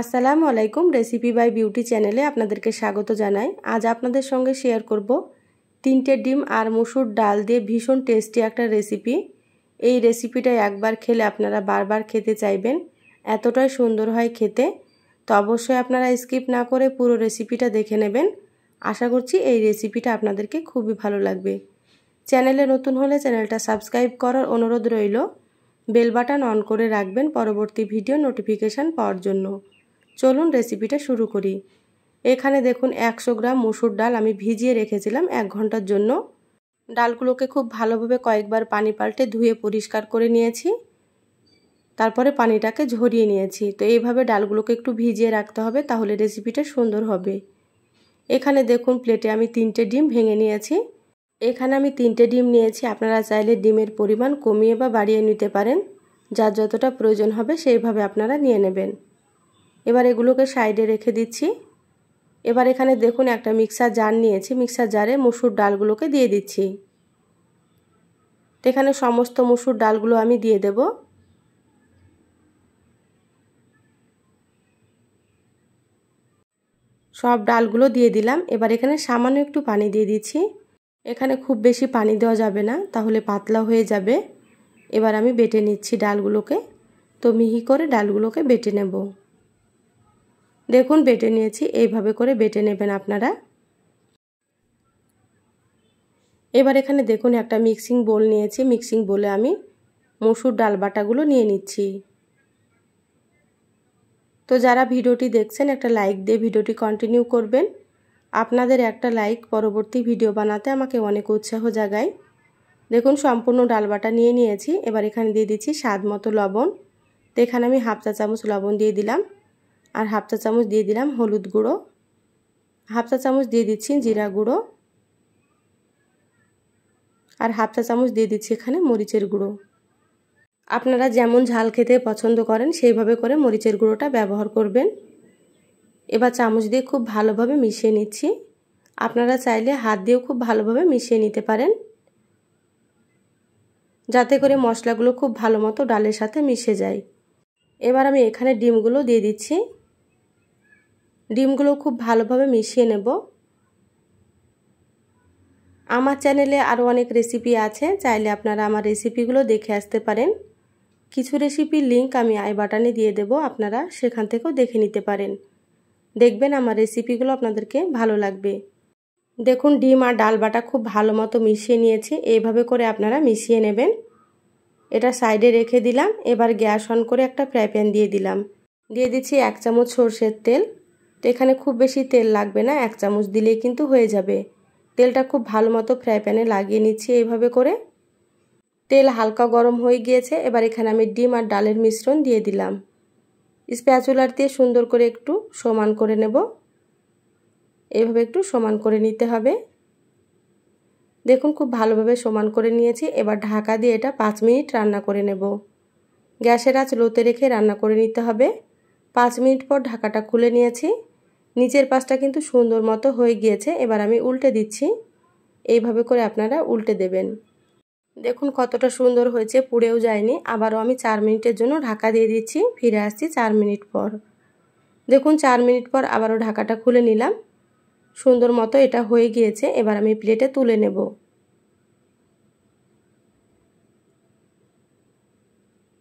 আসসালামু আলাইকুম recipe by beauty চ্যানেলে আপনাদেরকে স্বাগত জানাই আজ আপনাদের সঙ্গে শেয়ার করব তিনটে ডিম আর মুসুর ডাল দিয়ে ভীষণ টেস্টি একটা রেসিপি এই রেসিপিটা একবার খেলে আপনারা বারবার খেতে চাইবেন এতটাই সুন্দর হয় খেতে তো অবশ্যই আপনারা স্কিপ না করে পুরো রেসিপিটা দেখে নেবেন আশা করছি এই রেসিপিটা আপনাদেরকে খুবই ভালো লাগবে চ্যানেলে নতুন হলে চ্যানেলটা সাবস্ক্রাইব করার অনুরোধ রইল বেল বাটন অন করে রাখবেন পরবর্তী ভিডিও নোটিফিকেশান পাওয়ার জন্য চলুন রেসিপিটা শুরু করি এখানে দেখুন একশো গ্রাম মুসুর ডাল আমি ভিজিয়ে রেখেছিলাম এক ঘন্টার জন্য ডালগুলোকে খুব ভালোভাবে কয়েকবার পানি পাল্টে ধুয়ে পরিষ্কার করে নিয়েছি তারপরে পানিটাকে ঝরিয়ে নিয়েছি তো এইভাবে ডালগুলোকে একটু ভিজিয়ে রাখতে হবে তাহলে রেসিপিটা সুন্দর হবে এখানে দেখুন প্লেটে আমি তিনটে ডিম ভেঙে নিয়েছি এখানে আমি তিনটে ডিম নিয়েছি আপনারা চাইলে ডিমের পরিমাণ কমিয়ে বা বাড়িয়ে নিতে পারেন যার যতটা প্রয়োজন হবে সেইভাবে আপনারা নিয়ে নেবেন এবার এগুলোকে সাইডে রেখে দিচ্ছি এবার এখানে দেখুন একটা মিক্সার জার নিয়েছি মিক্সার জারে মুসুর ডালগুলোকে দিয়ে দিচ্ছি এখানে সমস্ত মুসুর ডালগুলো আমি দিয়ে দেব সব ডালগুলো দিয়ে দিলাম এবার এখানে সামান্য একটু পানি দিয়ে দিচ্ছি এখানে খুব বেশি পানি দেওয়া যাবে না তাহলে পাতলা হয়ে যাবে এবার আমি বেটে নিচ্ছি ডালগুলোকে তো মিহি করে ডালগুলোকে বেটে নেবো দেখুন বেটে নিয়েছি এইভাবে করে বেটে নেবেন আপনারা এবার এখানে দেখুন একটা মিক্সিং বোল নিয়েছি মিক্সিং বোলে আমি মসুর ডাল বাটাগুলো নিয়ে নিচ্ছি তো যারা ভিডিওটি দেখছেন একটা লাইক দিয়ে ভিডিওটি কন্টিনিউ করবেন আপনাদের একটা লাইক পরবর্তী ভিডিও বানাতে আমাকে অনেক উৎসাহ জাগায় দেখুন সম্পূর্ণ ডাল বাটা নিয়ে নিয়েছি এবার এখানে দিয়ে দিচ্ছি স্বাদ মতো লবণ তো এখানে আমি হাফ চা চামচ লবণ দিয়ে দিলাম আর হাফ চা চামচ দিয়ে দিলাম হলুদ গুঁড়ো হাফ চা চামচ দিয়ে দিচ্ছি জিরা গুঁড়ো আর হাফ চা চামচ দিয়ে দিচ্ছি এখানে মরিচের গুঁড়ো আপনারা যেমন ঝাল খেতে পছন্দ করেন সেইভাবে করে মরিচের গুঁড়োটা ব্যবহার করবেন এবার চামচ দিয়ে খুব ভালোভাবে মিশিয়ে নিচ্ছি আপনারা চাইলে হাত দিয়েও খুব ভালোভাবে মিশিয়ে নিতে পারেন যাতে করে মশলাগুলো খুব ভালো মতো ডালের সাথে মিশে যায় এবার আমি এখানে ডিমগুলো দিয়ে দিচ্ছি ডিমগুলো খুব ভালোভাবে মিশিয়ে নেব আমার চ্যানেলে আরও অনেক রেসিপি আছে চাইলে আপনারা আমার রেসিপিগুলো দেখে আসতে পারেন কিছু রেসিপির লিঙ্ক আমি আই বাটানে দিয়ে দেব আপনারা সেখান থেকেও দেখে নিতে পারেন দেখবেন আমার রেসিপিগুলো আপনাদেরকে ভালো লাগবে দেখুন ডিম আর ডাল বাটা খুব ভালো মতো মিশিয়ে নিয়েছি এইভাবে করে আপনারা মিশিয়ে নেবেন এটা সাইডে রেখে দিলাম এবার গ্যাস অন করে একটা ফ্রাই প্যান দিয়ে দিলাম দিয়ে দিচ্ছি এক চামচ সর্ষের তেল তো এখানে খুব বেশি তেল লাগবে না এক চামচ দিলেই কিন্তু হয়ে যাবে তেলটা খুব ভালো মতো ফ্রাই প্যানে লাগিয়ে নিচ্ছি এইভাবে করে তেল হালকা গরম হয়ে গিয়েছে এবার এখানে আমি ডিম আর ডালের মিশ্রণ দিয়ে দিলাম স্প্যাচুলার দিয়ে সুন্দর করে একটু সমান করে নেব এভাবে একটু সমান করে নিতে হবে দেখুন খুব ভালোভাবে সমান করে নিয়েছি এবার ঢাকা দিয়ে এটা পাঁচ মিনিট রান্না করে নেব গ্যাসের আঁচ লোতে রেখে রান্না করে নিতে হবে পাঁচ মিনিট পর ঢাকাটা খুলে নিয়েছি নিচের পাশটা কিন্তু সুন্দর মতো হয়ে গিয়েছে এবার আমি উল্টে দিচ্ছি এইভাবে করে আপনারা উল্টে দেবেন দেখুন কতটা সুন্দর হয়েছে পুড়েও যায়নি আবারও আমি চার মিনিটের জন্য ঢাকা দিয়ে দিচ্ছি ফিরে আসছি চার মিনিট পর দেখুন চার মিনিট পর আবারও ঢাকাটা খুলে নিলাম সুন্দর মতো এটা হয়ে গিয়েছে এবার আমি প্লেটে তুলে নেব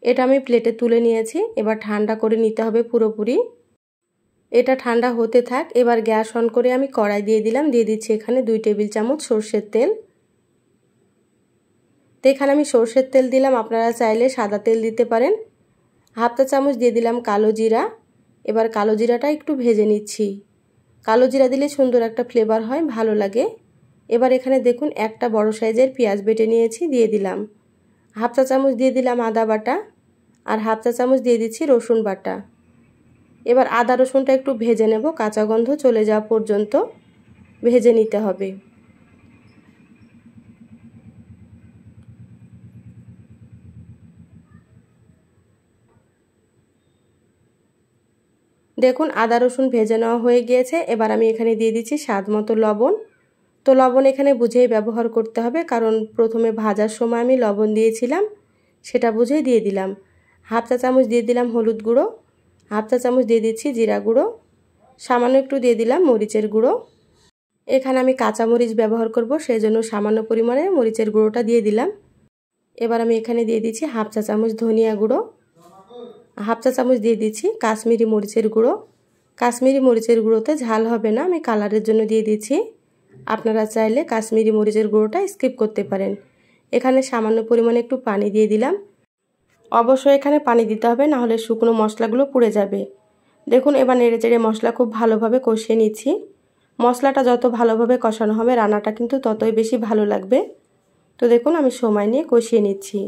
এটা আমি প্লেটে তুলে নিয়েছি এবার ঠান্ডা করে নিতে হবে পুরোপুরি এটা ঠান্ডা হতে থাক এবার গ্যাস অন করে আমি কড়াই দিয়ে দিলাম দিয়ে দিচ্ছি এখানে দুই টেবিল চামচ সর্ষের তেল তো এখানে আমি সর্ষের তেল দিলাম আপনারা চাইলে সাদা তেল দিতে পারেন হাফটা চামচ দিয়ে দিলাম কালো জিরা এবার কালো জিরাটা একটু ভেজে নিচ্ছি কালো জিরা দিলে সুন্দর একটা ফ্লেভার হয় ভালো লাগে এবার এখানে দেখুন একটা বড় সাইজের পেঁয়াজ বেটে নিয়েছি দিয়ে দিলাম হাফটা চামচ দিয়ে দিলাম আদা বাটা আর হাফ চা চামচ দিয়ে দিচ্ছি রসুন বাটা এবার আদা রসুনটা একটু ভেজে নেব কাঁচা গন্ধ চলে যাওয়া পর্যন্ত ভেজে নিতে হবে দেখুন আদা রসুন ভেজে নেওয়া হয়ে গিয়েছে এবার আমি এখানে দিয়ে দিচ্ছি স্বাদ মতো লবণ তো লবণ এখানে বুঝেই ব্যবহার করতে হবে কারণ প্রথমে ভাজার সময় আমি লবণ দিয়েছিলাম সেটা বুঝেই দিয়ে দিলাম হাফ চা চামচ দিয়ে দিলাম হলুদ গুঁড়ো হাফ চা চামচ দিয়ে দিচ্ছি জিরা গুঁড়ো সামান্য একটু দিয়ে দিলাম মরিচের গুঁড়ো এখানে আমি কাঁচা মরিচ ব্যবহার করব সেই জন্য সামান্য পরিমাণে মরিচের গুঁড়োটা দিয়ে দিলাম এবার আমি এখানে দিয়ে দিচ্ছি হাফ চা চামচ ধনিয়া গুঁড়ো হাফ চা চামচ দিয়ে দিচ্ছি কাশ্মীরি মরিচের গুঁড়ো কাশ্মীরি মরিচের গুঁড়োতে ঝাল হবে না আমি কালারের জন্য দিয়ে দিচ্ছি আপনারা চাইলে কাশ্মীরি মরিচের গুঁড়োটা স্কিপ করতে পারেন এখানে সামান্য পরিমাণে একটু পানি দিয়ে দিলাম অবশ্যই এখানে পানি দিতে হবে না হলে শুকনো মশলাগুলো পুড়ে যাবে দেখুন এবার নেড়ে চেড়ে মশলা খুব ভালোভাবে কষিয়ে নিচ্ছি মশলাটা যত ভালোভাবে কষানো হবে রান্নাটা কিন্তু ততই বেশি ভালো লাগবে তো দেখুন আমি সময় নিয়ে কষিয়ে নিচ্ছি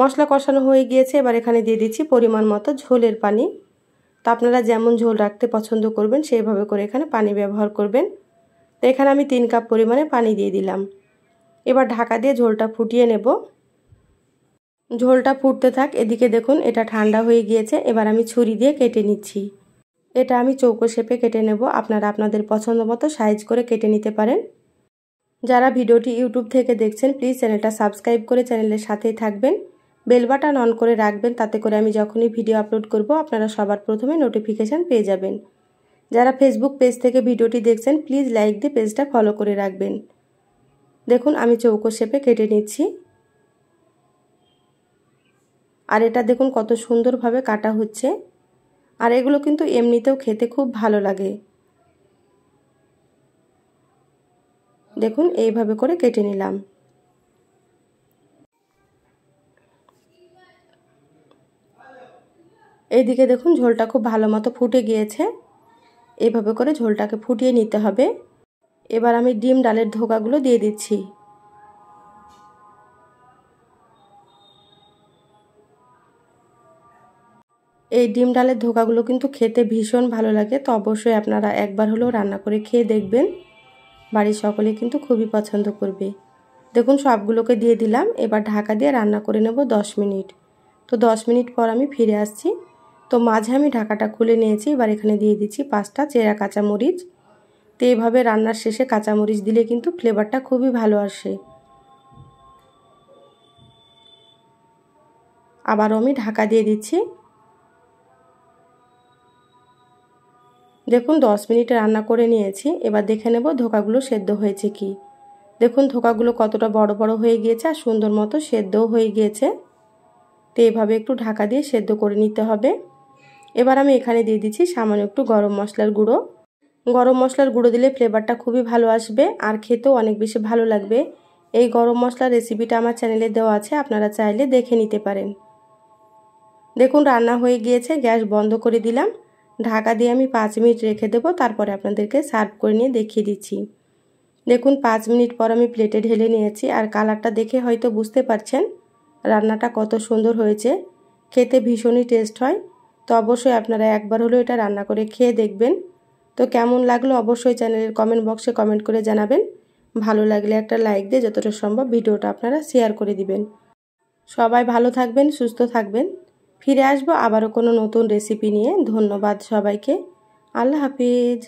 মশলা কষানো হয়ে গিয়েছে এবার এখানে দিয়ে দিচ্ছি পরিমাণ মতো ঝোলের পানি তো আপনারা যেমন ঝোল রাখতে পছন্দ করবেন সেইভাবে করে এখানে পানি ব্যবহার করবেন তো এখানে আমি তিন কাপ পরিমাণে পানি দিয়ে দিলাম এবার ঢাকা দিয়ে ঝোলটা ফুটিয়ে নেব ঝোলটা ফুটতে থাক এদিকে দেখুন এটা ঠান্ডা হয়ে গিয়েছে এবার আমি ছুরি দিয়ে কেটে নিচ্ছি এটা আমি চৌকো শেপে কেটে নেব আপনারা আপনাদের পছন্দ মতো সাইজ করে কেটে নিতে পারেন যারা ভিডিওটি ইউটিউব থেকে দেখছেন প্লিজ চ্যানেলটা সাবস্ক্রাইব করে চ্যানেলের সাথেই থাকবেন বেল বাটন অন করে রাখবেন তাতে করে আমি যখনই ভিডিও আপলোড করব আপনারা সবার প্রথমে নোটিফিকেশান পেয়ে যাবেন যারা ফেসবুক পেজ থেকে ভিডিওটি দেখছেন প্লিজ লাইক দিয়ে পেজটা ফলো করে রাখবেন দেখুন আমি চৌকো শেপে কেটে নিচ্ছি আর এটা দেখুন কত সুন্দরভাবে কাটা হচ্ছে আর এগুলো কিন্তু এমনিতেও খেতে খুব ভালো লাগে দেখুন এইভাবে করে কেটে নিলাম এইদিকে দেখুন ঝোলটা খুব ভালো মতো ফুটে গিয়েছে এইভাবে করে ঝোলটাকে ফুটিয়ে নিতে হবে এবার আমি ডিম ডালের ধোকাগুলো দিয়ে দিচ্ছি এই ডিম ডালের ধোকাগুলো কিন্তু খেতে ভীষণ ভালো লাগে তো অবশ্যই আপনারা একবার হলেও রান্না করে খেয়ে দেখবেন বাড়ির সকলে কিন্তু খুবই পছন্দ করবে দেখুন সবগুলোকে দিয়ে দিলাম এবার ঢাকা দিয়ে রান্না করে নেব দশ মিনিট তো দশ মিনিট পর আমি ফিরে আসছি তো মাঝে আমি ঢাকাটা খুলে নিয়েছি এবার এখানে দিয়ে দিচ্ছি পাঁচটা চেরা কাঁচামরিচ তো এইভাবে রান্নার শেষে কাঁচামরিচ দিলে কিন্তু ফ্লেভারটা খুবই ভালো আসে আবারও আমি ঢাকা দিয়ে দিচ্ছি দেখুন 10 মিনিট রান্না করে নিয়েছি এবার দেখে নেব ধোকাগুলো সেদ্ধ হয়েছে কি দেখুন ধোকাগুলো কতটা বড় বড় হয়ে গিয়েছে আর সুন্দর মতো সেদ্ধও হয়ে গিয়েছে তো এভাবে একটু ঢাকা দিয়ে সেদ্ধ করে নিতে হবে এবার আমি এখানে দিয়ে দিচ্ছি সামান্য একটু গরম মশলার গুঁড়ো গরম মশলার গুঁড়ো দিলে ফ্লেভারটা খুবই ভালো আসবে আর খেতেও অনেক বেশি ভালো লাগবে এই গরম মশলার রেসিপিটা আমার চ্যানেলে দেওয়া আছে আপনারা চাইলে দেখে নিতে পারেন দেখুন রান্না হয়ে গিয়েছে গ্যাস বন্ধ করে দিলাম ঢাকা দিয়ে আমি পাঁচ মিনিট রেখে দেবো তারপরে আপনাদেরকে সার্ভ করে নিয়ে দেখিয়ে দিচ্ছি দেখুন পাঁচ মিনিট পর আমি প্লেটে ঢেলে নিয়েছি আর কালারটা দেখে হয়তো বুঝতে পারছেন রান্নাটা কত সুন্দর হয়েছে খেতে ভীষণই টেস্ট হয় তো অবশ্যই আপনারা একবার হলেও এটা রান্না করে খেয়ে দেখবেন তো কেমন লাগলো অবশ্যই চ্যানেলের কমেন্ট বক্সে কমেন্ট করে জানাবেন ভালো লাগলে একটা লাইক দিয়ে যতটা সম্ভব ভিডিওটা আপনারা শেয়ার করে দিবেন সবাই ভালো থাকবেন সুস্থ থাকবেন ফিরে আসবো আবারও কোনো নতুন রেসিপি নিয়ে ধন্যবাদ সবাইকে আল্লাহ হাফিজ